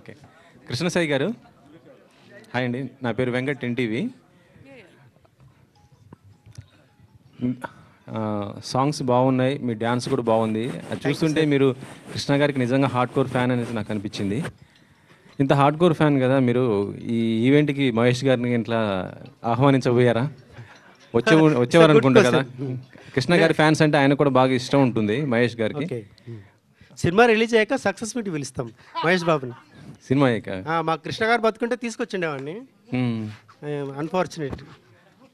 Okay Krishnasai గారు hi అండి నా పేరు వెంకట్ ఎన్టీవీ సాంగ్స్ బాగున్నాయి మీ డ్యాన్స్ కూడా బాగుంది అది చూస్తుంటే మీరు కృష్ణ గారికి నిజంగా హార్డ్ కోర్ ఫ్యాన్ అనేది నాకు అనిపించింది ఇంత హార్డ్ కోర్ ఫ్యాన్ కదా మీరు ఈ ఈవెంట్కి మహేష్ గారిని ఇట్లా ఆహ్వానించబోయారా వచ్చే వచ్చేవారు అనుకుంటారు కదా కృష్ణ గారి ఫ్యాన్స్ అంటే ఆయన కూడా బాగా ఇష్టం ఉంటుంది మహేష్ గారికి hmm. సినిమా రిలీజ్ అయ్యాక సక్సెస్ పిలుస్తాం మహేష్ బాబుని సినిమా మా కృష్ణ గారు బతుకుంటే తీసుకొచ్చిండేవాడిని అన్ఫార్చునేట్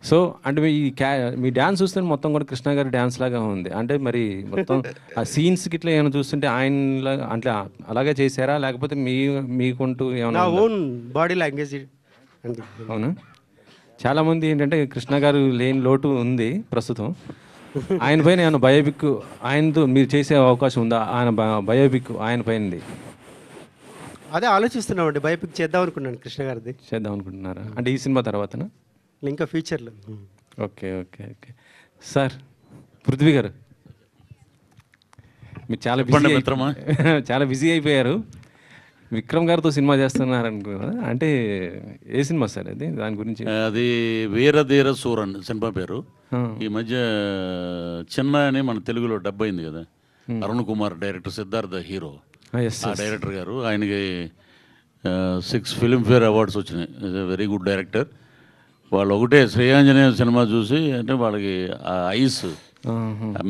సో అంటే మీ క్యా మీ డ్యాన్స్ చూస్తే మొత్తం కూడా కృష్ణ గారి డ్యాన్స్ లాగా ఉంది అంటే మరి మొత్తం ఆ సీన్స్ గిట్ల ఏమైనా చూస్తుంటే ఆయన అంటే అలాగే చేశారా లేకపోతే మీ మీకుంటూ ఏమైనా ఓన్ బాడీ లాంగ్వేజ్ అవునా చాలామంది ఏంటంటే కృష్ణ గారు లేని లోటు ఉంది ప్రస్తుతం ఆయన పైన ఏమైనా బయోపిక్ ఆయనతో మీరు చేసే అవకాశం ఉందా ఆయన బయోపిక్ ఆయన పైనది అదే ఆలోచిస్తున్నామండి బయోపిక్ చేద్దాం అనుకున్నాను కృష్ణ గారిది చేద్దాం అనుకుంటున్నారా అంటే ఈ సినిమా తర్వాత ఇంకా ఫ్యూచర్లో hmm. Okay okay okay sir Prithvi garu మీరు చాలా బిజీ మిత్రమా. చాలా బిజీ అయిపోయారు విక్రమ్ గారితో సినిమా చేస్తున్నారు అంటే ఏ సినిమా సార్ అది దాని గురించి అది వీరధీర సూరన్ సినిమా పేరు ఈ మధ్య చిన్న అని మన తెలుగులో డబ్బు అయింది కదా hmm. Arun Kumar director Siddhartha hero Ah, director garu ఆయనకి సిక్స్ ఫిల్మ్ఫేర్ అవార్డ్స్ వచ్చినాయి వెరీ గుడ్ డైరెక్టర్ వాళ్ళు ఒకటే శ్రేయాంజనేయ సినిమా చూసి అంటే వాళ్ళకి ఆ ఐస్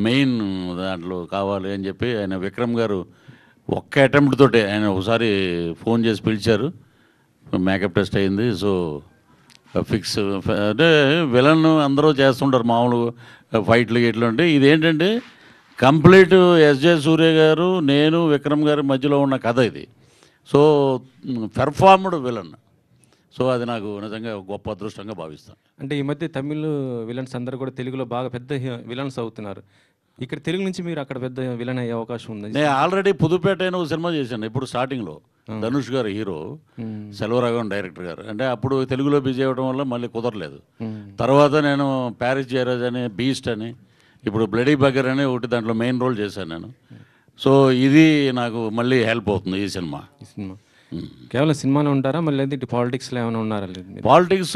మెయిన్ దాంట్లో కావాలి అని చెప్పి ఆయన విక్రమ్ గారు ఒక్క అటెంప్ట్ తోటే ఆయన ఒకసారి ఫోన్ చేసి పిలిచారు మేకప్ టెస్ట్ అయింది సో ఫిక్స్ అంటే విలన్ అందరూ చేస్తుంటారు మామూలు ఫైట్లు గిట్లు అంటే ఇదేంటంటే కంప్లీట్ ఎస్జే సూర్య గారు నేను విక్రమ్ గారి మధ్యలో ఉన్న కథ ఇది సో పెర్ఫార్మ్డ్ విలన్ సో అది నాకు నిజంగా గొప్ప అదృష్టంగా భావిస్తాను అంటే ఈ మధ్య తమిళ్ విలన్స్ అందరూ కూడా తెలుగులో బాగా పెద్ద విలన్స్ అవుతున్నారు ఇక్కడ తెలుగు నుంచి మీరు అక్కడ పెద్ద విలన్ అయ్యే అవకాశం ఉంది నేను ఆల్రెడీ పుదుపేట అయిన సినిమా చేశాను ఇప్పుడు స్టార్టింగ్లో ధనుష్ గారు హీరో సెల్వరాఘవన్ డైరెక్టర్ గారు అంటే అప్పుడు తెలుగులో బిజీ అవ్వడం వల్ల మళ్ళీ కుదరలేదు తర్వాత నేను ప్యారిస్ జయరాజ్ అని బీస్ట్ అని ఇప్పుడు బ్లడీ బగర్ అనే ఒకటి దాంట్లో మెయిన్ రోల్ చేశాను నేను సో ఇది నాకు మళ్ళీ హెల్ప్ అవుతుంది ఈ సినిమా hmm. కేవలం సినిమాలో ఉంటారా మళ్ళీ పాలిటిక్స్ ఏమైనా ఉన్నారా పాలిటిక్స్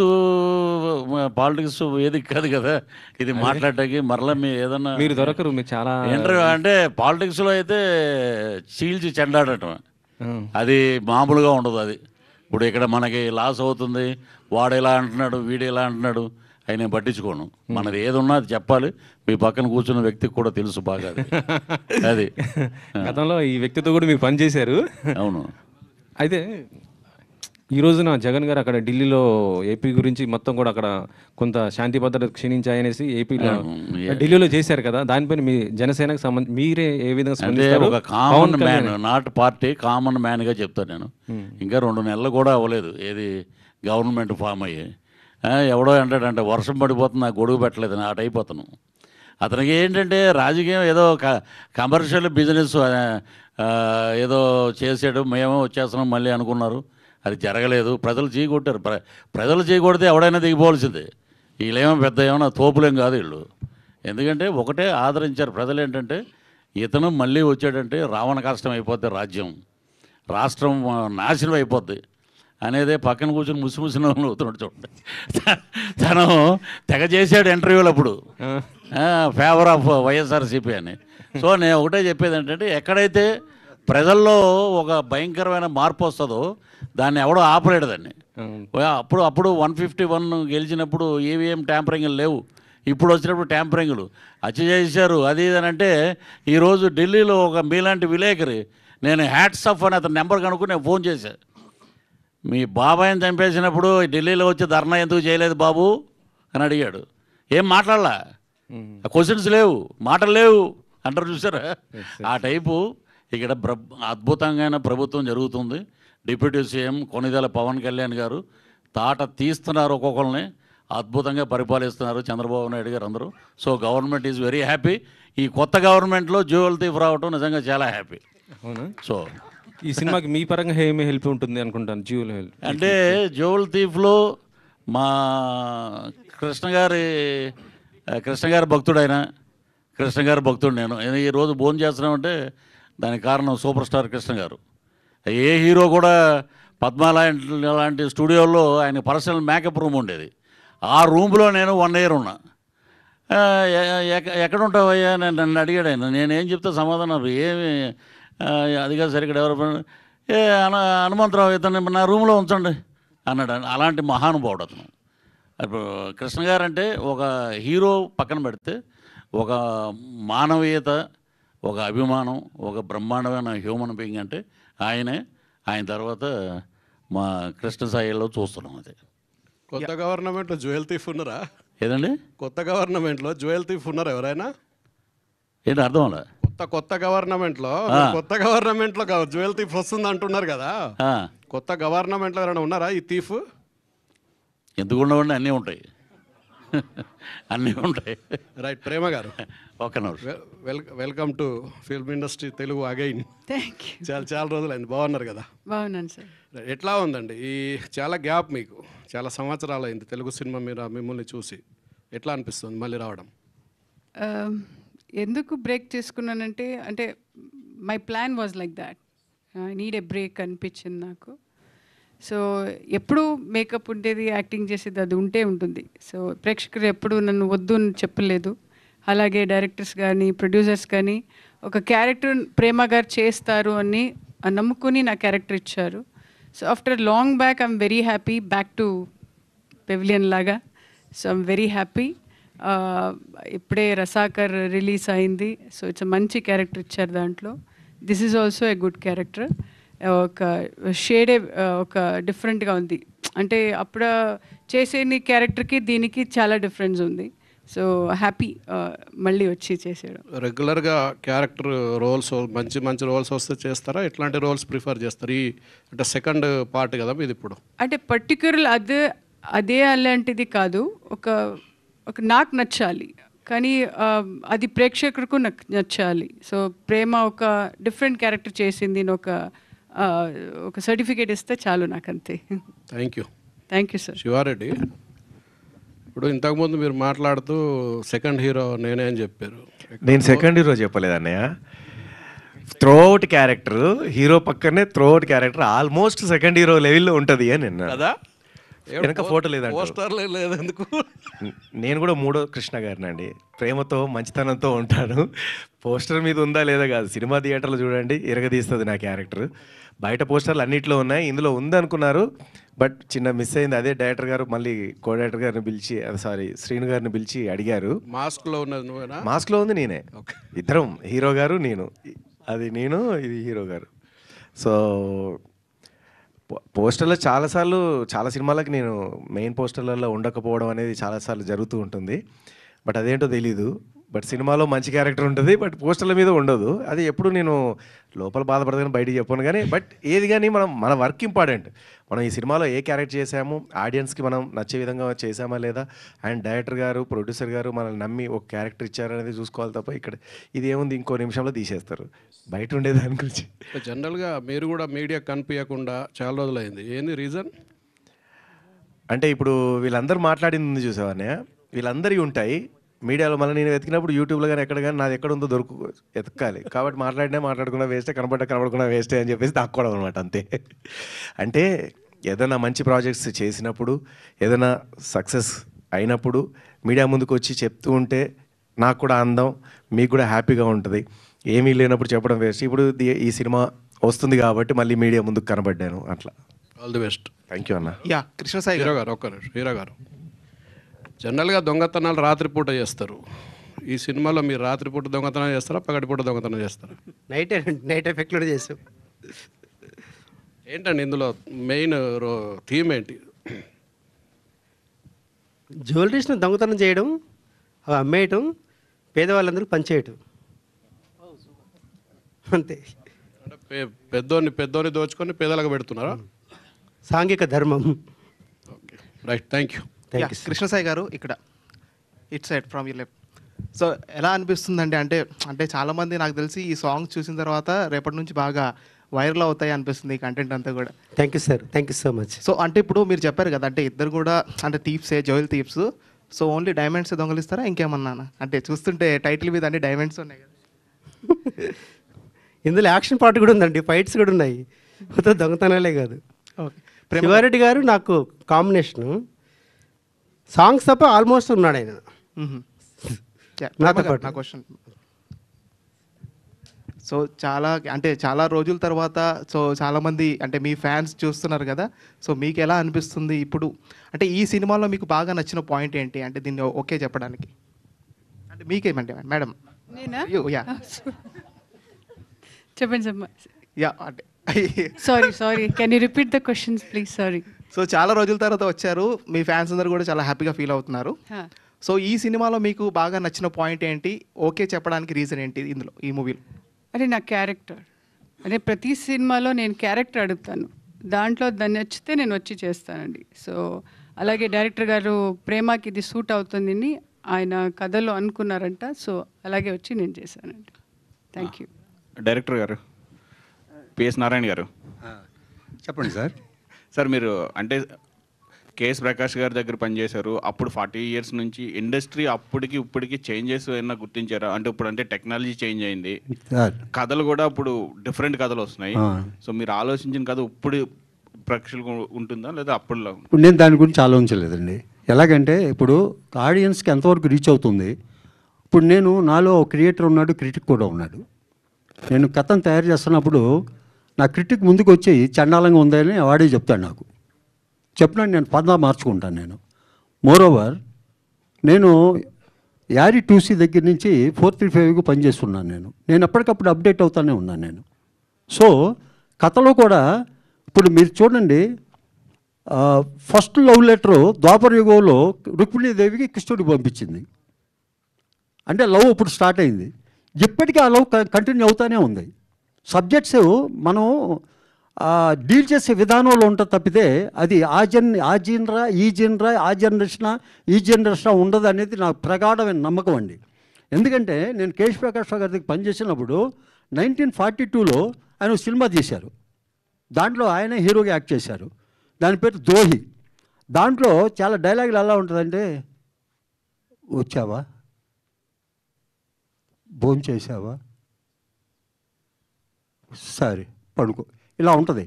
పాలిటిక్స్ ఏది కాదు కదా ఇది మాట్లాడటానికి మరలా మీ ఏదన్నా మీరు దొరకరు మీరు చాలా ఇంటర్వ్యూ అంటే పాలిటిక్స్లో అయితే చీల్చి చెండాడటం అది మామూలుగా ఉండదు అది ఇప్పుడు ఇక్కడ మనకి లాస్ అవుతుంది వాడు ఇలా అంటున్నాడు వీడు ఎలా అంటున్నాడు అవి నేను పట్టించుకోను మనది ఏదున్నా అది చెప్పాలి మీ పక్కన కూర్చున్న వ్యక్తికి కూడా తెలుసు బాగా అది గతంలో ఈ వ్యక్తితో కూడా మీరు పనిచేశారు అవును అయితే ఈ రోజున జగన్ గారు అక్కడ ఢిల్లీలో ఏపీ గురించి మొత్తం కూడా అక్కడ కొంత శాంతి భద్రత క్షీణించాయనేసి ఏపీలో ఢిల్లీలో చేశారు కదా దానిపైన మీ జనసేనకు సంబంధించి మీరే ఏ విధంగా common man not party common మ్యాన్గా చెప్తాను నేను ఇంకా రెండు నెలలు కూడా అవ్వలేదు ఏది గవర్నమెంట్ ఫామ్ అయ్యి ఎవడో అంటాడంటే వర్షం పడిపోతుంది నాకు గొడుగు పెట్టలేదు అటు అయిపోతాను అతనికి ఏంటంటే రాజకీయం ఏదో కమర్షియల్ బిజినెస్ ఏదో చేసాడు మేమే వచ్చేస్తున్నాం మళ్ళీ అనుకున్నారు అది జరగలేదు ప్రజలు చేయకొట్టారు ప్ర ప్రజలు చేయకూడితే ఎవడైనా దిగిపోవాల్సిందే వీళ్ళేమో పెద్ద ఏమైనా తోపులేం కాదు వీళ్ళు ఎందుకంటే ఒకటే ఆదరించారు ప్రజలు ఏంటంటే ఇతను మళ్ళీ వచ్చాడంటే రావణ కష్టం అయిపోద్ది రాజ్యం రాష్ట్రం నాశనం అయిపోద్ది అనేది పక్కన కూర్చొని ముసి ముసిన అవుతున్నాడు చూడండి తను తెగ చేశాడు ఇంటర్వ్యూలు అప్పుడు ఫేవర్ ఆఫ్ వైఎస్ఆర్సీపీ అని సో నేను ఒకటే చెప్పేది ఏంటంటే ఎక్కడైతే ప్రజల్లో ఒక భయంకరమైన మార్పు వస్తుందో దాన్ని ఎవడో ఆపలేడు దాన్ని అప్పుడు అప్పుడు వన్ ఫిఫ్టీ వన్ గెలిచినప్పుడు ఈవీఎం e ట్యాంపరింగ్లు లేవు ఇప్పుడు వచ్చినప్పుడు ట్యాంపరింగ్లు అచ్చి చేశారు అది ఇది అని అంటే ఈరోజు ఢిల్లీలో ఒక మీలాంటి విలేకరి నేను హ్యాట్స్ ఆఫ్ అని అతని నెంబర్ కనుక్కుని నేను ఫోన్ చేశాను మీ బాబాయ్ని చంపేసినప్పుడు ఢిల్లీలో వచ్చి ధర్నా ఎందుకు చేయలేదు బాబు అని అడిగాడు ఏం మాట్లాడలా క్వశ్చన్స్ లేవు మాటలు లేవు అంటారు చూసారా ఆ టైపు ఇక్కడ ప్ర అద్భుతంగా ప్రభుత్వం జరుగుతుంది డిప్యూటీ సీఎం కొనిదెల పవన్ కళ్యాణ్ గారు తాట తీస్తున్నారు ఒక్కొక్కరిని అద్భుతంగా పరిపాలిస్తున్నారు చంద్రబాబు నాయుడు గారు అందరూ so government is very happy ఈ కొత్త గవర్నమెంట్లో జ్యువెల్ తీఫ్ రావటం నిజంగా చాలా హ్యాపీ సో ఈ సినిమాకి మీ పరంగా ఏమి హెల్ప్ ఉంటుంది అనుకుంటాను జీవుల హెల్ప్ అంటే జోల్ తీఫ్లో మా కృష్ణ గారి కృష్ణ గారి భక్తుడు ఆయన కృష్ణ గారి భక్తుడు నేను ఈరోజు భోజనం చేస్తున్నాం అంటే దానికి కారణం సూపర్ స్టార్ కృష్ణ గారు ఏ హీరో కూడా పద్మ లాంటి స్టూడియోలో ఆయన పర్సనల్ మేకప్ రూమ్ ఉండేది ఆ రూమ్లో నేను వన్ ఇయర్ ఉన్నా ఎక్కడ ఉంటావయ్యా నన్ను అడిగాడు ఆయన నేనేం చెప్తే సమాధానం ఏమి అది కాదు సార్ ఇక్కడ ఎవరు ఏ అన హనుమంతరావు ఇతను నా రూమ్లో ఉంచండి అన్నాడు అలాంటి మహానుభావుడు అతను ఇప్పుడు కృష్ణ గారు అంటే ఒక హీరో పక్కన పెడితే ఒక మానవీయత ఒక అభిమానం ఒక బ్రహ్మాండమైన హ్యూమన్ బీయింగ్ అంటే ఆయనే ఆయన తర్వాత మా కృష్ణ సాయిల్లో చూస్తున్నాం అది కొత్త గవర్నమెంట్లో జ్యువెల్ తీఫ్ ఉన్నారా ఏదండి కొత్త గవర్నమెంట్లో జ్యువెల్ తీఫ్ ఉన్నారా ఎవరైనా ఏంటి అర్థం అలా కొత్త కొత్త గవర్నమెంట్ లో కొత్త గవర్నమెంట్ లో జ్యువెల్ తీఫ్ వస్తుంది అంటున్నారు కదా కొత్త గవర్నమెంట్ లో ఎవరైనా ఉన్నారా ఈ తీఫ్ ఎందుకు ఉండవండి అన్నీ ఉంటాయి అన్నీ ఉంటాయి right Prema garu okay welcome to film industry Telugu again చాలా చాలా రోజులైంది బాగున్నారు కదా బాగున్నాను సార్ ఎట్లా ఉందండి ఈ చాలా గ్యాప్ మీకు చాలా సంవత్సరాలు అయింది తెలుగు సినిమా మీరు మిమ్మల్ని చూసి ఎట్లా అనిపిస్తుంది మళ్ళీ రావడం ఎందుకు బ్రేక్ చేసుకున్నానంటే అంటే my plan was like that need a break అనిపించింది నాకు సో ఎప్పుడు మేకప్ ఉండేది యాక్టింగ్ చేసేది అది ఉంటే ఉంటుంది సో ప్రేక్షకులు ఎప్పుడు నన్ను వద్దు అని చెప్పలేదు అలాగే డైరెక్టర్స్ కానీ ప్రొడ్యూసర్స్ కానీ ఒక క్యారెక్టర్ ప్రేమ గారు చేస్తారు అని నమ్ముకొని నా క్యారెక్టర్ ఇచ్చారు so after long back I'm very happy back to pavilion లాగా సో ఐఎమ్ వెరీ హ్యాపీ ఇప్పుడే రసాకర్ రిలీజ్ అయింది సో ఇట్స్ మంచి క్యారెక్టర్ ఇచ్చారు దాంట్లో this is also a good character ఒక షేడే ఒక డిఫరెంట్గా ఉంది అంటే అప్పుడు చేసే నీ క్యారెక్టర్కి దీనికి చాలా డిఫరెన్స్ ఉంది సో హ్యాపీ మళ్ళీ వచ్చి చేసాడు రెగ్యులర్గా క్యారెక్టర్ రోల్స్ మంచి మంచి రోల్స్ వస్తే చేస్తారా ఇట్లాంటి రోల్స్ ప్రిఫర్ చేస్తారు ఈ అంటే సెకండ్ పార్ట్ కదా ఇది ఇప్పుడు అంటే పర్టిక్యులర్ అదే అదే అలాంటిది కాదు ఒక ఒక నాకు నచ్చాలి కానీ అది ప్రేక్షకులకు నచ్చాలి సో ప్రేమ ఒక డిఫరెంట్ క్యారెక్టర్ చేసింది ఒక ఒక సర్టిఫికేట్ ఇస్తే చాలు నాకు అంతే thank you thank you sir Siva Reddy ఇప్పుడు ఇంతకుముందు మీరు మాట్లాడుతూ సెకండ్ హీరో నేనే అని చెప్పారు నేను సెకండ్ హీరో చెప్పలేదు అన్నయ్య త్రోఅవుట్ క్యారెక్టర్ హీరో పక్కనే throughout character almost second hero లెవెల్లో ఉంటుంది అని కదా వెనక ఫోటో లేదండి పోస్టర్ లేదు ఎందుకు నేను కూడా మూడో కృష్ణ గారినండి ప్రేమతో మంచితనంతో ఉంటాను పోస్టర్ మీద ఉందా లేదా కాదు సినిమా థియేటర్లో చూడండి ఇరగదీస్తుంది నా క్యారెక్టర్ బయట పోస్టర్లు అన్నిట్లో ఉన్నాయి ఇందులో ఉందనుకున్నారు బట్ చిన్న మిస్ అయింది అదే డైరెక్టర్ గారు మళ్ళీ కో డైరెక్టర్ గారిని పిలిచి సారీ శ్రీను గారిని పిలిచి అడిగారు మాస్క్లో ఉన్నది నువ్వేనా మాస్క్లో ఉంది నేనే ఇద్దరం హీరో గారు నేను అది నేను ఇది హీరో గారు సో పోస్టర్లో చాలాసార్లు చాలా సినిమాలకు నేను మెయిన్ పోస్టర్లలో ఉండకపోవడం అనేది చాలాసార్లు జరుగుతూ ఉంటుంది బట్ అదేంటో తెలీదు బట్ సినిమాలో మంచి క్యారెక్టర్ ఉంటుంది బట్ పోస్టర్ల మీద ఉండదు అది ఎప్పుడు నేను లోపల బాధపడదని బయటికి చెప్పాను కానీ బట్ ఏది కానీ మనం మన వర్క్ ఇంపార్టెంట్ మనం ఈ సినిమాలో ఏ క్యారెక్టర్ చేసాము ఆడియన్స్కి మనం నచ్చే విధంగా చేసామా లేదా అండ్ డైరెక్టర్ గారు ప్రొడ్యూసర్ గారు మనల్ని నమ్మి ఒక క్యారెక్టర్ ఇచ్చారనేది చూసుకోవాలి తప్ప ఇక్కడ ఇది ఏముంది ఇంకో నిమిషంలో తీసేస్తారు బయట ఉండేదాని గురించి జనరల్గా మీరు కూడా మీడియా కనిపించకుండా చాలా రోజులైంది ఏంది రీజన్ అంటే ఇప్పుడు వీళ్ళందరూ మాట్లాడింది చూసేవానే వీళ్ళందరివి ఉంటాయి మీడియాలో మళ్ళీ నేను వెతికినప్పుడు యూట్యూబ్లో కానీ ఎక్కడ కానీ నాది ఎక్కడ ఉందో దొరుకు వెతకాలి కాబట్టి మాట్లాడినా మాట్లాడకుండా వేస్టే కనబడ్డా కనబడకుండా వేస్టే అని చెప్పేసి దాక్కోవడం అనమాట అంతే అంటే ఏదైనా మంచి ప్రాజెక్ట్స్ చేసినప్పుడు ఏదైనా సక్సెస్ అయినప్పుడు మీడియా ముందుకు వచ్చి చెప్తూ ఉంటే నాకు కూడా అందం మీకు కూడా హ్యాపీగా ఉంటుంది ఏమీ లేనప్పుడు చెప్పడం వేస్ట్ ఇప్పుడు ఈ సినిమా వస్తుంది కాబట్టి మళ్ళీ మీడియా ముందుకు కనబడ్డాను అట్లా all the best thank you అన్న యా సాయి హీరో గారు ఒక్క హీరో గారు జనరల్గా దొంగతనాలు రాత్రిపూట చేస్తారు ఈ సినిమాలో మీరు రాత్రిపూట దొంగతనం చేస్తారా పగటిపూట దొంగతనం చేస్తారా నైట్ నైట్ ఎఫెక్ట్ కూడా చేసాం ఏంటండి ఇందులో మెయిన్ థీమ్ ఏంటి జ్యువెలరీస్ని దొంగతనం చేయడం అవి అమ్మేయటం పేదవాళ్ళందరూ పనిచేయటం అంతే పెద్దోని పెద్దోని దోచుకొని పేదలకు పెడుతున్నారా సాంఘిక ధర్మం okay right thank you Krishnasai garu ఇక్కడ it side from your left so ఎలా అనిపిస్తుందండి అంటే అంటే చాలామంది నాకు తెలిసి ఈ సాంగ్ చూసిన తర్వాత రేపటి నుంచి బాగా వైరల్ అవుతాయి అనిపిస్తుంది ఈ కంటెంట్ అంతా కూడా thank you sir thank you so much so అంటే ఇప్పుడు మీరు చెప్పారు కదా అంటే ఇద్దరు కూడా అంటే థీప్సే jewel thieves so only diamonds దొంగలిస్తారా ఇంకేమన్నా అంటే చూస్తుంటే టైటిల్ మీద అన్ని డైమండ్స్ ఉన్నాయి కదా ఇందులో యాక్షన్ పార్ట్ కూడా ఉందండి ఫైట్స్ కూడా ఉన్నాయి దొంగతనాలే కాదు ఓకే ప్రేమారెడ్డి గారు నాకు కాంబినేషను సాంగ్స్ తప్ప ఆల్మోస్ట్ ఉన్నాడు ఆయన క్వశ్చన్ సో చాలా అంటే చాలా రోజుల తర్వాత సో చాలామంది అంటే మీ ఫ్యాన్స్ చూస్తున్నారు కదా సో మీకు ఎలా అనిపిస్తుంది ఇప్పుడు అంటే ఈ సినిమాలో మీకు బాగా నచ్చిన పాయింట్ ఏంటి అంటే దీన్ని ఓకే చెప్పడానికి అంటే మీకేమంటే మేడం చెప్పండి చెప్పండి sorry sorry can you repeat the questions please sorry so చాలా రోజుల తర్వాత వచ్చారు మీ ఫ్యాన్స్ అందరూ కూడా చాలా హ్యాపీగా ఫీల్ అవుతున్నారు సో ఈ సినిమాలో మీకు బాగా నచ్చిన పాయింట్ ఏంటి ఓకే చెప్పడానికి రీజన్ ఏంటి ఇందులో ఈ మూవీలో అంటే నా క్యారెక్టర్ అంటే ప్రతి సినిమాలో నేను క్యారెక్టర్ అడుగుతాను దాంట్లో దాన్ని నచ్చితే నేను వచ్చి చేస్తానండి సో అలాగే డైరెక్టర్ గారు ప్రేమకి ఇది సూట్ అవుతుందని ఆయన కథలో అనుకున్నారంట సో అలాగే వచ్చి నేను చేశానండి థ్యాంక్ యూ డైరెక్టర్ గారు పిఎస్ నారాయణ గారు చెప్పండి సార్ సార్ మీరు అంటే కేఎస్ ప్రకాష్ గారి దగ్గర పనిచేశారు అప్పుడు ఫార్టీ ఇయర్స్ నుంచి ఇండస్ట్రీ అప్పటికి ఇప్పటికి చేంజెస్ ఏమైనా గుర్తించారా అంటే ఇప్పుడు అంటే టెక్నాలజీ చేంజ్ అయింది కథలు కూడా ఇప్పుడు డిఫరెంట్ కథలు వస్తున్నాయి సో మీరు ఆలోచించిన కథ ఇప్పుడు ప్రేక్షకులు ఉంటుందా లేదా అప్పుడులో నేను దాని గురించి ఆలోచించలేదండి ఎలాగంటే ఇప్పుడు ఆడియన్స్కి ఎంతవరకు రీచ్ అవుతుంది ఇప్పుడు నేను నాలో క్రియేటర్ ఉన్నాడు క్రిటిక్ కూడా ఉన్నాడు నేను కథను తయారు చేస్తున్నప్పుడు నా క్రిటిక్ ముందుకు వచ్చి చండాలంగా ఉందని వాడే చెప్తాడు నాకు చెప్పినా నేను పదా మార్చుకుంటాను నేను మోరోవర్ నేను యారీ టూసీ దగ్గర నుంచి ఫోర్ త్రీ ఫైవ్కి పనిచేస్తున్నాను నేను నేను ఎప్పటికప్పుడు అప్డేట్ అవుతానే ఉన్నాను నేను సో కథలో కూడా ఇప్పుడు మీరు చూడండి ఫస్ట్ లవ్ లెటరు ద్వాపర యుగంలో రుక్మిణీదేవికి కృష్ణుడికి పంపించింది అంటే లవ్ ఇప్పుడు స్టార్ట్ అయింది ఇప్పటికీ ఆ లవ్ కంటిన్యూ అవుతానే ఉంది సబ్జెక్ట్స్ మనం డీల్ చేసే విధానంలో ఉంటుంది తప్పితే అది ఆ జన్ ఆ జీన్రా ఈ జీన్రా ఆ జనరేషన్ ఈ జనరేషన్ ఉండదు అనేది నాకు ప్రగాఢమైన నమ్మకం అండి ఎందుకంటే నేను కేశ్ ప్రకాష్ గారి దగ్గర పనిచేసినప్పుడు నైన్టీన్ ఫార్టీ టూలో ఆయన సినిమా తీశారు దాంట్లో ఆయన హీరోగా యాక్ట్ చేశారు దాని పేరు ద్రోహి దాంట్లో చాలా డైలాగులు ఎలా ఉంటుందంటే వచ్చావా భోంచేసావా సరే పడుకో ఇలా ఉంటుంది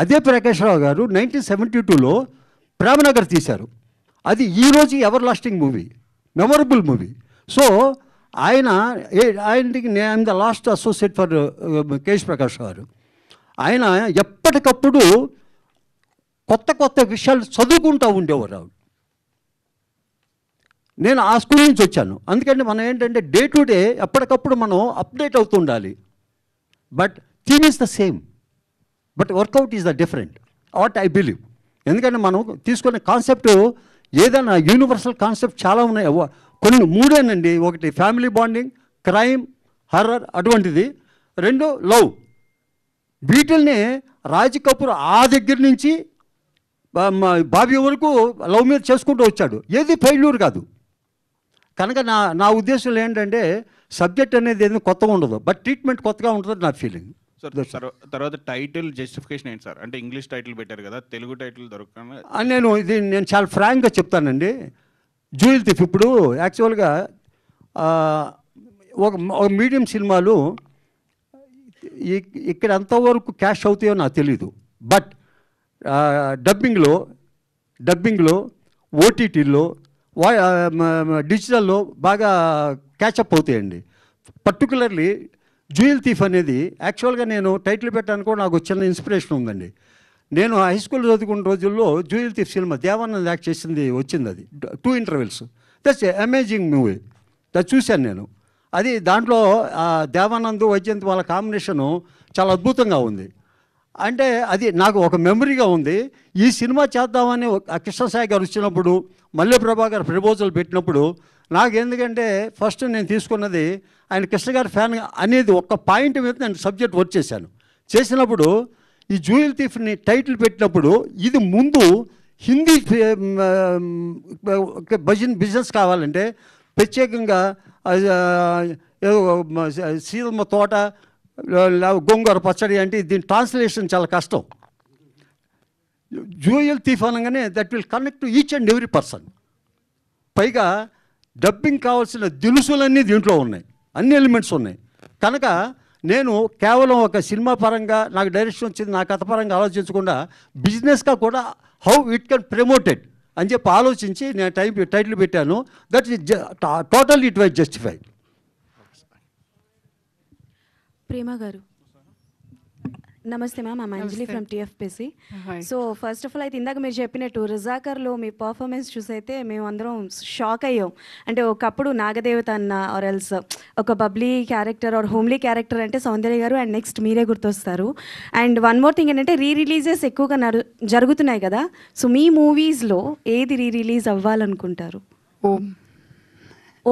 అదే ప్రకాష్ రావు గారు నైన్టీన్ సెవెంటీ టూలో ప్రేమనగర్ తీశారు అది ఈరోజు ever lasting movie memorable movie so ఆయన ఆయనకి నేను the last associate for uh, కేశ్ ప్రకాష్ గారు ఆయన ఎప్పటికప్పుడు కొత్త కొత్త విషయాలు చదువుకుంటూ ఉండేవారు నేను ఆ స్కూల్ నుంచి వచ్చాను అందుకని మనం ఏంటంటే డే టు డే ఎప్పటికప్పుడు మనం అప్డేట్ అవుతుండాలి but theme is the same but workout is the different what I believe ఎందుకంటే మనం తీసుకునే కాన్సెప్ట్ ఏదైనా యూనివర్సల్ కాన్సెప్ట్ చాలా ఉన్నాయి కొన్ని మూడేనండి ఒకటి ఫ్యామిలీ బాండింగ్ క్రైమ్ హర్రర్ అటువంటిది రెండు లవ్ వీటిల్ని రాజ్ కపూర్ ఆ దగ్గర నుంచి బాబీ వరకు లవ్ మీద చేసుకుంటూ వచ్చాడు ఏది ఫెయిల్యూర్ కాదు కనుక నా నా ఉద్దేశంలో ఏంటంటే సబ్జెక్ట్ అనేది ఏదైనా కొత్తగా ఉండదు బట్ ట్రీట్మెంట్ కొత్తగా ఉంటుంది నా ఫీలింగ్ తర్వాత టైటిల్ జస్టిఫికేషన్ ఏంటి సార్ అంటే ఇంగ్లీష్ టైటిల్ పెట్టారు కదా తెలుగు టైటిల్ దొరకకుండా నేను ఇది నేను చాలా ఫ్రాంక్గా చెప్తానండి జూయిల్ తిఫ్ ఇప్పుడు యాక్చువల్గా ఒక ఒక మీడియం సినిమాలు ఇక్కడ ఎంతవరకు క్యాష్ అవుతాయో నాకు తెలీదు బట్ డబ్బింగ్లో డబ్బింగ్లో ఓటీటీలో డిజిటల్లో బాగా క్యాచప్ అవుతాయండి పర్టికులర్లీ జ్యూయల్ థీఫ్ అనేది యాక్చువల్గా నేను టైటిల్ పెట్టడానికి కూడా నాకు చిన్న ఇన్స్పిరేషన్ ఉందండి నేను హై స్కూల్ చదువుకున్న రోజుల్లో జ్యూయల్ థీఫ్ సినిమా దేవానంద్ యాక్ట్ చేసింది వచ్చింది అది two intervals that's amazing movie that చూశాను నేను అది దాంట్లో దేవానంద్ వైజయంత్ వాళ్ళ కాంబినేషను చాలా అద్భుతంగా ఉంది అంటే అది నాకు ఒక మెమరీగా ఉంది ఈ సినిమా చేద్దామని కృష్ణసాయి గారు వచ్చినప్పుడు మల్లె గారు ప్రపోజల్ పెట్టినప్పుడు నాకు ఎందుకంటే ఫస్ట్ నేను తీసుకున్నది ఆయన కృష్ణ గారి ఫ్యాన్ అనేది ఒక పాయింట్ మీద నేను సబ్జెక్ట్ వర్క్ చేశాను చేసినప్పుడు ఈ జూయల్ తీఫ్ని టైటిల్ పెట్టినప్పుడు ఇది ముందు హిందీ భజన్ బిజినెస్ కావాలంటే ప్రత్యేకంగా సీతమ్మ తోట గోంగూర పచ్చడి అంటే దీని ట్రాన్స్లేషన్ చాలా కష్టం జూయల్ తీఫ్ అనగానే that will connect to each and every person పైగా డబ్బింగ్ కావాల్సిన దినుసులన్నీ దీంట్లో ఉన్నాయి అన్ని ఎలిమెంట్స్ ఉన్నాయి కనుక నేను కేవలం ఒక సినిమా పరంగా నాకు డైరెక్షన్ వచ్చింది నా కథ పరంగా ఆలోచించకుండా బిజినెస్గా కూడా హౌ ఇట్ కెన్ ప్రమోటెడ్ అని చెప్పి ఆలోచించి నేను టైం టైటిల్ పెట్టాను that is total it wise justified Prema గారు నమస్తే ma'am I'm Anjali from TFPC so first of all అయితే ఇందాక మీరు చెప్పినట్టు రిజాకర్లో మీ పర్ఫార్మెన్స్ చూసైతే మేము అందరం షాక్ అయ్యాం అంటే ఒకప్పుడు నాగదేవత అన్న ఆర్ ఎల్స్ ఒక bubbly character or homely character అంటే సౌందర్య గారు అండ్ నెక్స్ట్ మీరే గుర్తొస్తారు అండ్ వన్ మోర్ థింగ్ ఏంటంటే రీ రిలీజెస్ ఎక్కువగా నడు జరుగుతున్నాయి కదా సో మీ మూవీస్లో ఏది రీ రిలీజ్ అవ్వాలనుకుంటారు Om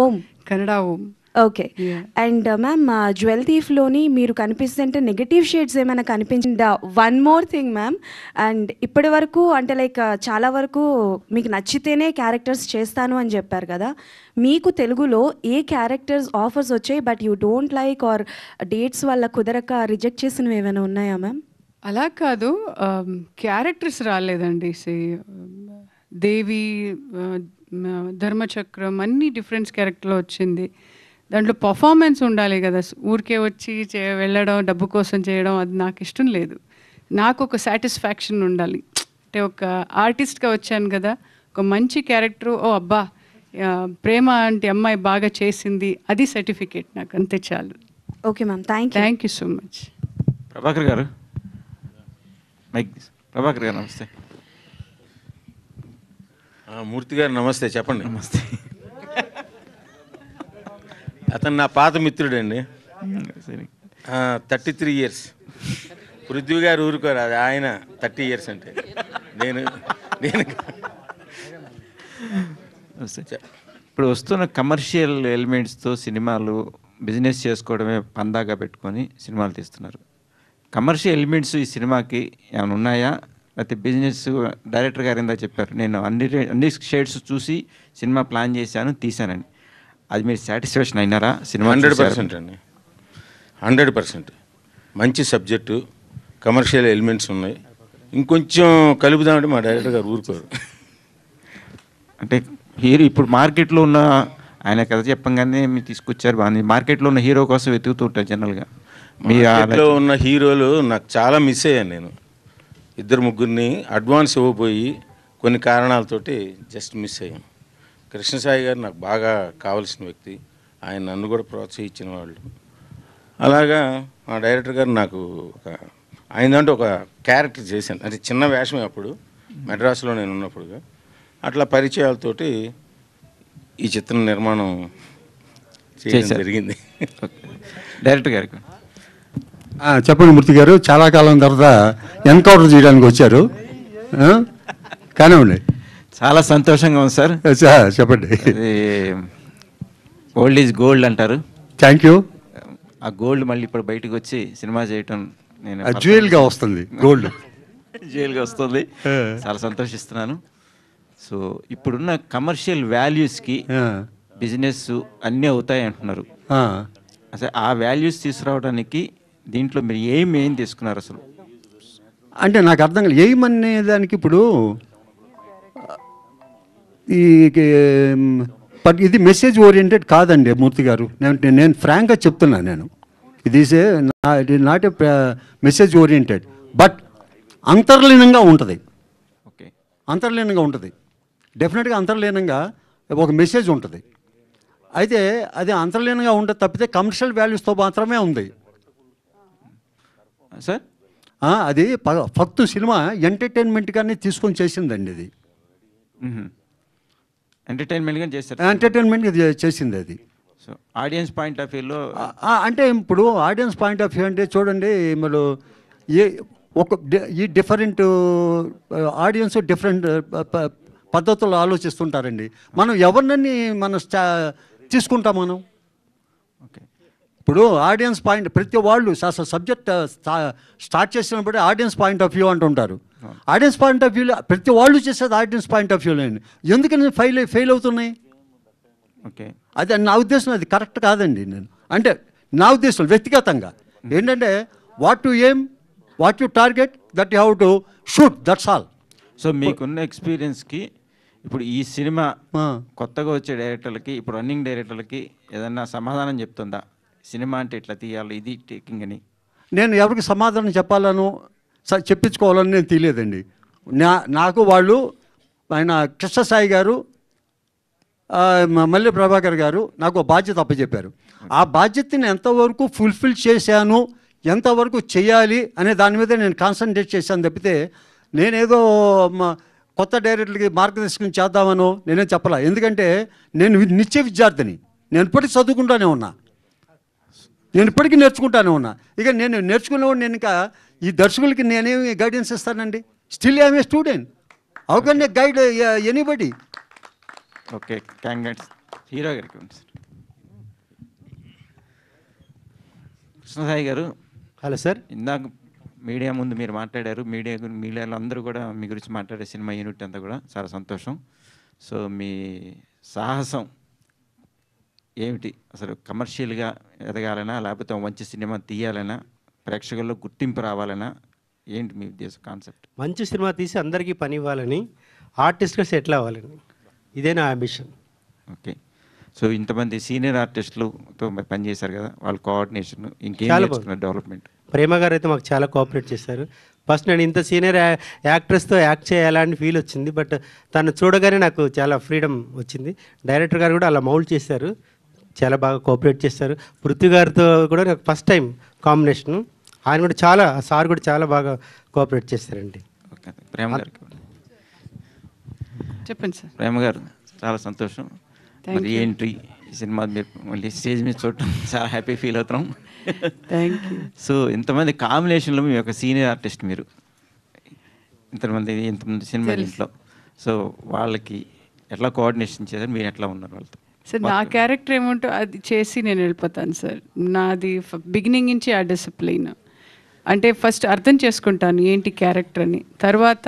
Om Kannada Om okay and ma'am jewel థీఫ్లోని మీరు కనిపిస్తుంటే నెగటివ్ షేడ్స్ ఏమైనా కనిపించిందా one more thing ma'am and ఇప్పటి వరకు అంటే లైక్ uh, చాలా వరకు మీకు నచ్చితేనే క్యారెక్టర్స్ చేస్తాను అని చెప్పారు కదా మీకు తెలుగులో ఏ క్యారెక్టర్స్ ఆఫర్స్ వచ్చాయి but you don't like or dates వల్ల కుదరక రిజెక్ట్ చేసినవి ఏమైనా ఉన్నాయా మ్యామ్ అలా కాదు క్యారెక్టర్స్ రాలేదండి దేవి ధర్మచక్రం అన్ని డిఫరెంట్స్ క్యారెక్టర్లో వచ్చింది దాంట్లో పర్ఫార్మెన్స్ ఉండాలి కదా ఊరికే వచ్చి చే వెళ్ళడం డబ్బు కోసం చేయడం అది నాకు ఇష్టం లేదు నాకు ఒక సాటిస్ఫాక్షన్ ఉండాలి అంటే ఒక ఆర్టిస్ట్గా వచ్చాను కదా ఒక మంచి క్యారెక్టర్ ఓ అబ్బా ప్రేమ అంటే అమ్మాయి బాగా చేసింది అది సర్టిఫికేట్ నాకు అంతే చాలు okay ma'am thank thank you so much Prabhakar గారు ప్రభాకర్ గారు నమస్తే మూర్తి గారు నమస్తే చెప్పండి నమస్తే అతను నా పాత మిత్రుడు అండి థర్టీ త్రీ ఇయర్స్ పృథ్వీ గారు ఊరుకోరు అది ఆయన థర్టీ ఇయర్స్ అంటే నేను నేను ఇప్పుడు వస్తున్న కమర్షియల్ ఎలిమెంట్స్తో సినిమాలు బిజినెస్ చేసుకోవడమే పందాగా పెట్టుకొని సినిమాలు తీస్తున్నారు కమర్షియల్ ఎలిమెంట్స్ ఈ సినిమాకి ఏమైనా ఉన్నాయా లేకపోతే బిజినెస్ డైరెక్టర్ గారు ఇందా చెప్పారు నేను అన్ని అన్ని షేడ్స్ చూసి సినిమా ప్లాన్ చేశాను తీశానని అది మీరు సాటిస్ఫాక్షన్ అయినారా సినిమా హండ్రెడ్ పర్సెంట్ అండి హండ్రెడ్ పర్సెంట్ మంచి సబ్జెక్టు కమర్షియల్ ఎలిమెంట్స్ ఉన్నాయి ఇంకొంచెం కలుపుదామంటే మా డైరెక్టర్ గారు ఊరుకోరు అంటే హీరో ఇప్పుడు మార్కెట్లో ఉన్న ఆయన కథ చెప్పంగానే మీరు తీసుకొచ్చారు బాగా మార్కెట్లో ఉన్న హీరో కోసం వెతుకుతూ ఉంటారు జనరల్గా మీ ఆలో ఉన్న హీరోలు నాకు చాలా మిస్ అయ్యాను నేను ఇద్దరు ముగ్గురిని అడ్వాన్స్ ఇవ్వబోయి కొన్ని కారణాలతోటి జస్ట్ మిస్ అయ్యాను కృష్ణసాయి గారు నాకు బాగా కావలసిన వ్యక్తి ఆయన నన్ను కూడా ప్రోత్సహించిన వాళ్ళు అలాగా మా డైరెక్టర్ గారు నాకు ఒక ఆయన దాంట్లో ఒక క్యారెక్టర్ చేశాను అది చిన్న వేషమే అప్పుడు మెడ్రాస్లో నేను ఉన్నప్పుడుగా అట్లా పరిచయాలతోటి ఈ చిత్రం నిర్మాణం చేయడం జరిగింది డైరెక్టర్ గారి చెప్పండి మూర్తి గారు చాలా కాలం తర్వాత ఎన్కౌంటర్ చేయడానికి వచ్చారు కానివ్వండి చాలా సంతోషంగా ఉంది సార్ చెప్పండి ఓల్డ్ ఈజ్ గోల్డ్ అంటారు థ్యాంక్ యూ ఆ గోల్డ్ మళ్ళీ ఇప్పుడు బయటకు వచ్చి సినిమా చేయటం నేను జ్యువెల్గా వస్తుంది గోల్డ్ జ్యువెల్గా వస్తుంది చాలా సంతోషిస్తున్నాను సో ఇప్పుడున్న కమర్షియల్ వాల్యూస్కి బిజినెస్ అన్నీ అవుతాయి అంటున్నారు అసలు ఆ వాల్యూస్ తీసుకురావడానికి దీంట్లో మీరు ఏం ఏం తీసుకున్నారు అసలు అంటే నాకు అర్థం కాదు ఏం దానికి ఇప్పుడు ఈ బట్ ఇది మెసేజ్ ఓరియంటెడ్ కాదండి మూర్తి గారు నేను నేను ఫ్రాంక్గా చెప్తున్నాను నేను ఇది not a message oriented but అంతర్లీనంగా ఉంటుంది ఓకే అంతర్లీనంగా ఉంటుంది డెఫినెట్గా అంతర్లీనంగా ఒక మెసేజ్ ఉంటుంది అయితే అది అంతర్లీనంగా ఉంటుంది తప్పితే కమర్షియల్ వాల్యూస్తో మాత్రమే ఉంది సార్ అది ఫక్తు సినిమా ఎంటర్టైన్మెంట్గానే తీసుకొని చేసిందండి ఇది ఎంటర్టైన్మెంట్గా చేస్తారు ఎంటర్టైన్మెంట్ చేసింది అది సో ఆడియన్స్ పాయింట్ ఆఫ్ వ్యూలో అంటే ఇప్పుడు ఆడియన్స్ పాయింట్ ఆఫ్ వ్యూ అంటే చూడండి మీరు ఏ ఒక ఈ డిఫరెంట్ ఆడియన్స్ డిఫరెంట్ పద్ధతులు ఆలోచిస్తుంటారండి మనం ఎవరినని మనం తీసుకుంటాం మనం ఓకే ఇప్పుడు ఆడియన్స్ పాయింట్ ప్రతి వాళ్ళు అసలు సబ్జెక్ట్ స్టార్ట్ చేసినప్పుడే ఆడియన్స్ పాయింట్ ఆఫ్ వ్యూ అంటుంటారు ఆడియన్స్ పాయింట్ ఆఫ్ వ్యూలో ప్రతి వాళ్ళు చేసేది ఆడియన్స్ పాయింట్ ఆఫ్ వ్యూలో అండి ఎందుకని ఫెయిల్ ఫెయిల్ అవుతున్నాయి ఓకే అది నా ఉద్దేశం అది కరెక్ట్ కాదండి నేను అంటే నా ఉద్దేశం వ్యక్తిగతంగా ఏంటంటే what to aim what you target that you to shoot that's all so మీకున్న ఎక్స్పీరియన్స్కి ఇప్పుడు ఈ సినిమా కొత్తగా వచ్చే డైరెక్టర్లకి ఇప్పుడు రన్నింగ్ డైరెక్టర్లకి ఏదన్నా సమాధానం చెప్తుందా సినిమా అంటే ఇట్లా తీయాలి ఇది టేకింగ్ అని నేను ఎవరికి సమాధానం చెప్పాలను చెప్పించుకోవాలని నేను తెలియదండి నా నాకు వాళ్ళు ఆయన కృష్ణసాయి గారు మల్లె ప్రభాకర్ గారు నాకు బాధ్యత అప్పచెప్పారు ఆ బాధ్యతని ఎంతవరకు ఫుల్ఫిల్ చేశాను ఎంతవరకు చేయాలి అనే దాని మీద నేను కాన్సన్ట్రేట్ చేశాను తప్పితే నేనేదో కొత్త డైరెక్టర్కి మార్గదర్శకం చేద్దామనో నేనేం చెప్పాలా ఎందుకంటే నేను నిత్య విద్యార్థిని నేను ఇప్పటికీ చదువుకుంటూనే ఉన్నా నేను ఇప్పటికీ నేర్చుకుంటానే ఉన్నా ఇక నేను నేర్చుకున్నవాడు నేను ఇంకా ఈ దర్శకులకి నేనేమి గైడెన్స్ ఇస్తానండి still I'm a student how can a guide anybody okay congrats hero గారికి కృష్ణసాయి గారు హలో సార్ ఇందాక మీడియా ముందు మీరు మాట్లాడారు మీడియా మీడియాలో అందరూ కూడా మీ గురించి మాట్లాడే సినిమా యూనిట్ అంతా కూడా చాలా సంతోషం సో మీ సాహసం ఏమిటి అసలు కమర్షియల్గా ఎదగాలనా లేకపోతే మంచి సినిమా తీయాలనా ప్రేక్షకుల్లో గుర్తింపు రావాలనా ఏంటి మీ ఉద్దేశం కాన్సెప్ట్ మంచి సినిమా తీసి అందరికీ పని ఇవ్వాలని ఆర్టిస్ట్గా సెటిల్ అవ్వాలని ఇదే నా అంబిషన్ ఓకే సో ఇంతమంది సీనియర్ ఆర్టిస్టులతో పనిచేశారు కదా వాళ్ళ కోఆర్డినేషన్ ఇంకేం డెవలప్మెంట్ ప్రేమ గారు అయితే మాకు చాలా కోఆపరేట్ చేశారు ఫస్ట్ నేను ఇంత సీనియర్ యాక్ట్రెస్తో యాక్ట్ చేయాలని ఫీల్ వచ్చింది బట్ తను చూడగానే నాకు చాలా ఫ్రీడమ్ వచ్చింది డైరెక్టర్ గారు కూడా అలా మౌల్డ్ చేశారు చాలా బాగా కోఆపరేట్ చేస్తారు పృథ్వీ గారితో కూడా నాకు ఫస్ట్ టైం కాంబినేషన్ ఆయన కూడా చాలా సార్ కూడా చాలా బాగా కోఆపరేట్ చేస్తారండి ప్రేమ గారికి చెప్పండి సార్ ప్రేమ గారు చాలా సంతోషం మరి ఏంటి ఈ సినిమా మీరు మళ్ళీ స్టేజ్ మీద చూడటం చాలా హ్యాపీ ఫీల్ అవుతాం థ్యాంక్ యూ సో ఇంతమంది కాంబినేషన్లో మీ యొక్క సీనియర్ ఆర్టిస్ట్ మీరు ఇంతమంది ఇంతమంది సినిమా ఇంట్లో సో వాళ్ళకి ఎట్లా కోఆర్డినేషన్ చేశారు మీరు ఎట్లా ఉన్నారు వాళ్ళతో సార్ నా క్యారెక్టర్ ఏముంటో అది చేసి నేను వెళ్ళిపోతాను సార్ నాది బిగినింగ్ నుంచి ఆ డిసిప్లిన్ అంటే ఫస్ట్ అర్థం చేసుకుంటాను ఏంటి క్యారెక్టర్ అని తర్వాత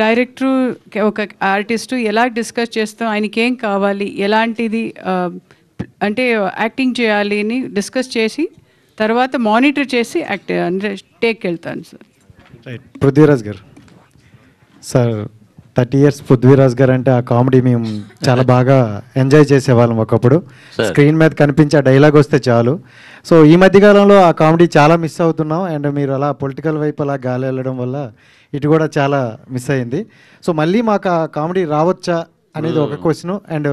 డైరెక్టరు ఒక ఆర్టిస్టు ఎలా డిస్కస్ చేస్తాం ఆయనకి ఏం కావాలి ఎలాంటిది అంటే యాక్టింగ్ చేయాలి అని డిస్కస్ చేసి తర్వాత మానిటర్ చేసి యాక్ట్ అంటే టేక్ వెళ్తాను సార్ రైట్ పృథ్వీరాజ్ గారు సార్ థర్టీ ఇయర్స్ పృథ్వీరాజ్ గారు అంటే ఆ కామెడీ మేము చాలా బాగా ఎంజాయ్ చేసేవాళ్ళం ఒకప్పుడు స్క్రీన్ మీద కనిపించే డైలాగ్ వస్తే చాలు సో ఈ మధ్యకాలంలో ఆ కామెడీ చాలా మిస్ అవుతున్నాం అండ్ మీరు అలా పొలిటికల్ వైపు అలా గాలి వెళ్ళడం వల్ల ఇటు కూడా చాలా మిస్ అయింది సో మళ్ళీ మాకు ఆ కామెడీ రావచ్చా అనేది ఒక question and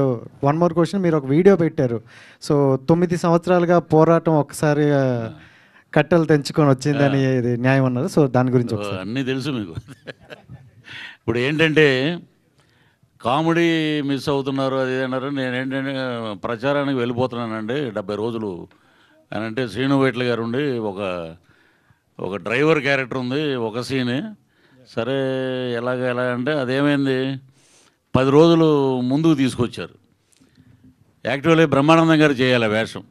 one more question మీరు ఒక వీడియో పెట్టారు సో తొమ్మిది సంవత్సరాలుగా పోరాటం ఒకసారి కట్టెలు తెంచుకొని వచ్చిందని న్యాయం అన్నారు సో దాని గురించి అన్నీ తెలుసు మీకు ఇప్పుడు ఏంటంటే కామెడీ మిస్ అవుతున్నారు అది అన్నారు నేను ఏంటంటే ప్రచారానికి వెళ్ళిపోతున్నానండి డెబ్బై రోజులు అని అంటే శ్రీను వేట్ల గారు ఉండి ఒక ఒక డ్రైవర్ క్యారెక్టర్ ఉంది ఒక సీన్ సరే ఎలాగ ఎలా అంటే అదేమైంది పది రోజులు ముందుకు తీసుకొచ్చారు యాక్చువల్లీ బ్రహ్మానందం గారు చేయాలి వేషం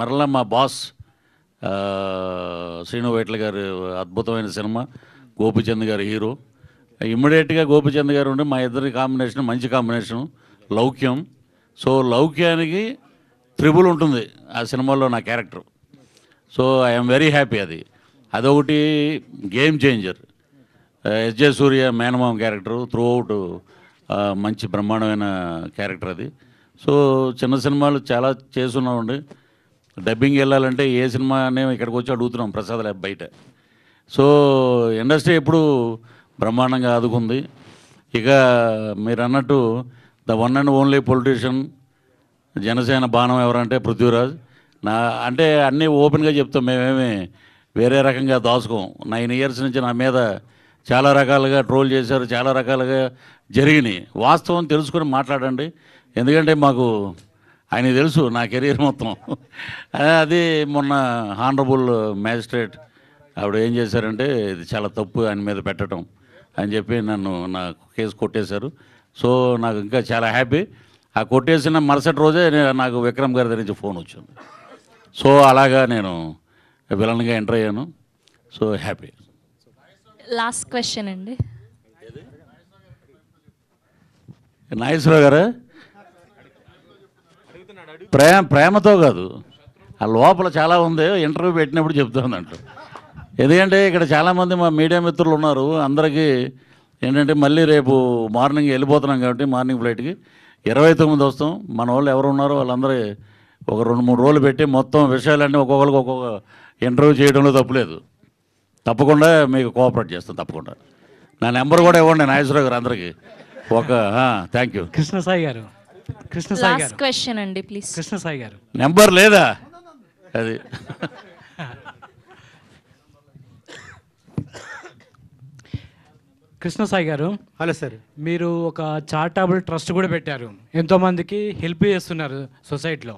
మరలా మా బాస్ శ్రీను వేట్ల గారు అద్భుతమైన సినిమా గోపిచంద్ గారు హీరో ఇమ్మీడియట్గా గోపిచంద్ గారు ఉండి మా ఇద్దరి కాంబినేషన్ మంచి కాంబినేషన్ లౌక్యం సో లౌక్యానికి త్రిబుల్ ఉంటుంది ఆ సినిమాలో నా character so I'm very happy అది అదొకటి గేమ్ చేంజర్ ఎస్జే సూర్య మేనమామ క్యారెక్టర్ త్రూ అవుట్ మంచి బ్రహ్మాండమైన క్యారెక్టర్ అది సో చిన్న సినిమాలు చాలా చేస్తున్నామండి డబ్బింగ్ వెళ్ళాలంటే ఏ సినిమా ఇక్కడికి వచ్చి అడుగుతున్నాం ప్రసాద్ ల్యాబ్ బయట సో ఇండస్ట్రీ ఎప్పుడు బ్రహ్మాండంగా ఆదుకుంది ఇక మీరు అన్నట్టు the one and only politician Janasena బాణం ఎవరంటే పృథ్వీరాజ్ నా అంటే అన్నీ ఓపెన్గా చెప్తాం మేమేమి వేరే రకంగా దాచుకోం నైన్ ఇయర్స్ నుంచి నా మీద చాలా రకాలుగా ట్రోల్ చేశారు చాలా రకాలుగా జరిగినాయి వాస్తవం తెలుసుకొని మాట్లాడండి ఎందుకంటే మాకు ఆయన తెలుసు నా కెరీర్ మొత్తం అది మొన్న హానరబుల్ మ్యాజిస్ట్రేట్ ఆవిడ ఏం చేశారంటే ఇది చాలా తప్పు ఆయన మీద పెట్టడం అని చెప్పి నన్ను నా కేసు కొట్టేశారు సో నాకు ఇంకా చాలా హ్యాపీ ఆ కొట్టేసిన మరుసటి రోజే నాకు విక్రమ్ గారి దగ్గర నుంచి ఫోన్ వచ్చింది సో అలాగా నేను విలన్గా ఎంటర్ అయ్యాను సో హ్యాపీ లాస్ట్ క్వశ్చన్ అండి నాగేశ్వరరావు గారు ప్రేమ ప్రేమతో కాదు ఆ లోపల చాలా ఉంది ఇంటర్వ్యూ పెట్టినప్పుడు చెప్తుంది అంటారు ఎందుకంటే ఇక్కడ చాలామంది మా మీడియా మిత్రులు ఉన్నారు అందరికీ ఏంటంటే మళ్ళీ రేపు మార్నింగ్ వెళ్ళిపోతున్నాం కాబట్టి మార్నింగ్ ఫ్లైట్కి ఇరవై తొమ్మిది వస్తాం మన వాళ్ళు ఎవరు ఉన్నారో వాళ్ళందరూ ఒక రెండు మూడు రోజులు పెట్టి మొత్తం విషయాలన్నీ ఒక్కొక్కరికి ఒక్కొక్క ఇంటర్వ్యూ చేయడంలో తప్పులేదు తప్పకుండా మీకు కోఆపరేట్ చేస్తాం తప్పకుండా నా నెంబర్ కూడా ఇవ్వండి నాగేశ్వరరావు గారు అందరికీ ఒక థ్యాంక్ యూ కృష్ణసాయి గారు కృష్ణసాయి క్వశ్చన్ అండి ప్లీజ్ కృష్ణసాయి గారు నెంబర్ లేదా అది కృష్ణసాయి గారు హలో సార్ మీరు ఒక చారిటబుల్ ట్రస్ట్ కూడా పెట్టారు ఎంతోమందికి హెల్ప్ చేస్తున్నారు సొసైటీలో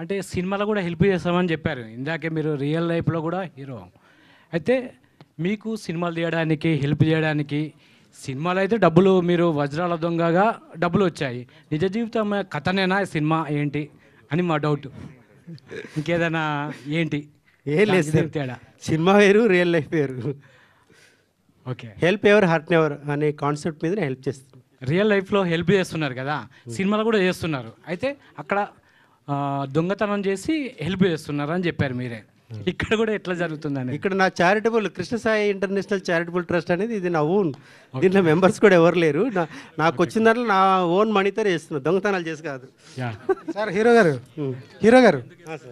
అంటే సినిమాలో కూడా హెల్ప్ చేస్తామని చెప్పారు ఇందాకే మీరు రియల్ లైఫ్లో కూడా హీరో అయితే మీకు సినిమాలు తీయడానికి హెల్ప్ చేయడానికి సినిమాలో అయితే డబ్బులు మీరు వజ్రాల దొంగగా డబ్బులు వచ్చాయి నిజ జీవితం కథనేనా సినిమా ఏంటి అని మా డౌట్ ఇంకేదైనా ఏంటి ఏం లేదు తేడా సినిమా వేరు రియల్ లైఫ్ వేరు okay help ever hurt ever అనే కాన్సెప్ట్ మీద హెల్ప్ చేస్తుంది రియల్ లైఫ్లో హెల్ప్ చేస్తున్నారు కదా సినిమాలో కూడా చేస్తున్నారు అయితే అక్కడ దొంగతనం చేసి హెల్ప్ చేస్తున్నారు అని చెప్పారు మీరే ఇక్కడ కూడా ఎట్లా జరుగుతుందని ఇక్కడ నా charitable Krishnasai international charitable trust అనేది ఇది నా ఓన్ దీంట్లో మెంబర్స్ కూడా ఎవరు లేరు నాకు వచ్చిన దాంట్లో నా ఓన్ మనీతో చేస్తున్నా దొంగతనాలు చేసి కాదు సార్ హీరో గారు హీరో గారు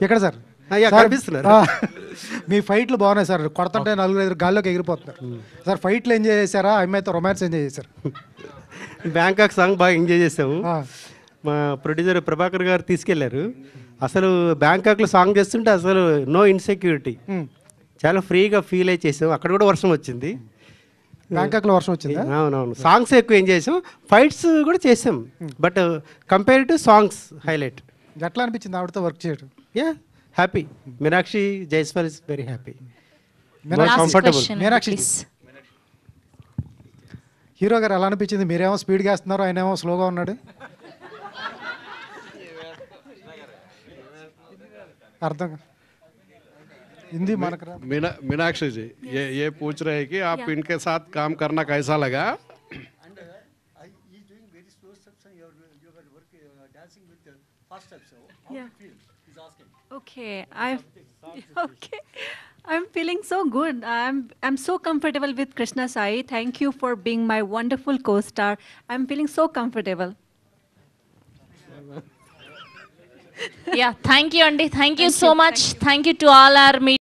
ఎక్కడ సార్ అయ్యా కనిపిస్తున్నారు మీ ఫైట్లు బాగున్నాయి సార్ కొడతంటే నలుగురు ఐదు గాల్లోకి ఎగిరిపోతున్నారు సార్ ఫైట్లు ఎంజాయ్ చేశారా అమ్మాయితో రొమాన్స్ ఎంజాయ్ చేశారు బ్యాంకాక్ సాంగ్ బాగా ఎంజాయ్ చేసాము మా ప్రొడ్యూసర్ ప్రభాకర్ గారు తీసుకెళ్లారు అసలు బ్యాంకాక్లో సాంగ్ చేస్తుంటే అసలు నో ఇన్సెక్యూరిటీ చాలా ఫ్రీగా ఫీల్ అయి చేసాం అక్కడ కూడా వర్షం వచ్చింది బ్యాంకాక్లో వర్షం వచ్చింది అవునవును సాంగ్స్ ఎక్కువ ఎంజాయ్ చేసాం ఫైట్స్ కూడా చేసాం but compare to songs highlight ఎట్లా అనిపించింది ఆవిడతో వర్క్ చేయడం yeah happy meenakshi jaiswal is very happy more comfortable meenakshi hero గారు ఎలా అనిపించింది మీరేమో స్పీడ్గా వేస్తున్నారు ఆయన ఏమో స్లోగా ఉన్నాడు అర్థం हिंदी मीनाक्षी जी ये ये पूछ रहे हैं कि आप इनके साथ काम करना कैसा लगा Okay, I'm okay. I'm feeling so good. I'm I'm so comfortable with Krishna Sai. Thank you for being my wonderful co-star. I'm feeling so comfortable. yeah, thank you, Andy. Thank, thank you so you. much. Thank you. thank you to all our media.